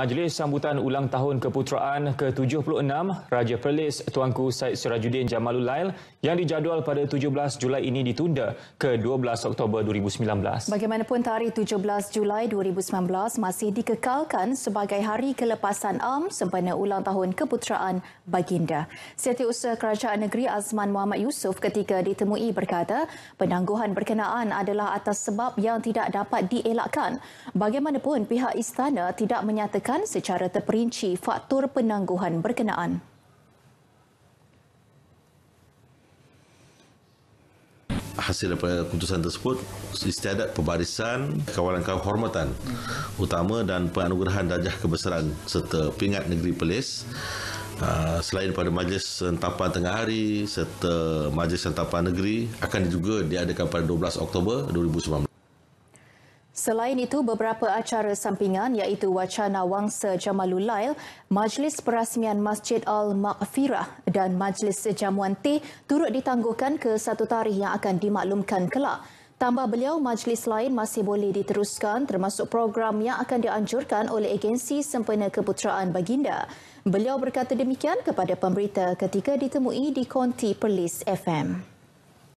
Majlis sambutan ulang tahun keputeraan ke-76 Raja Perlis Tuanku Said Sirajuddin Jamalul Lail yang dijadual pada 17 Julai ini ditunda ke 12 Oktober 2019. Bagaimanapun tarikh 17 Julai 2019 masih dikekalkan sebagai hari kelepasan am sempena ulang tahun keputeraan Baginda. Setiausaha Kerajaan Negeri Azman Muhammad Yusof ketika ditemui berkata, penangguhan berkenaan adalah atas sebab yang tidak dapat dielakkan. Bagaimanapun pihak istana tidak menyatakan menjelaskan secara terperinci faktor penangguhan berkenaan. hasil daripada keputusan tersebut istiadat pembarisan kawalan kawalan hormatan utama dan penganugerahan darjah kebesaran serta pingat negeri Perlis ah, selain daripada majlis sentapan tengah hari serta majlis sentapan negeri akan juga diadakan pada 12 Oktober 2019 Selain itu, beberapa acara sampingan iaitu Wacana Wangsa Jamalulail, Majlis Perasmian Masjid Al-Maghfirah dan Majlis Jamuan T turut ditangguhkan ke satu tarikh yang akan dimaklumkan kelak. Tambah beliau, majlis lain masih boleh diteruskan termasuk program yang akan dianjurkan oleh agensi sempena keputeraan baginda. Beliau berkata demikian kepada pemberita ketika ditemui di Konti Perlis FM.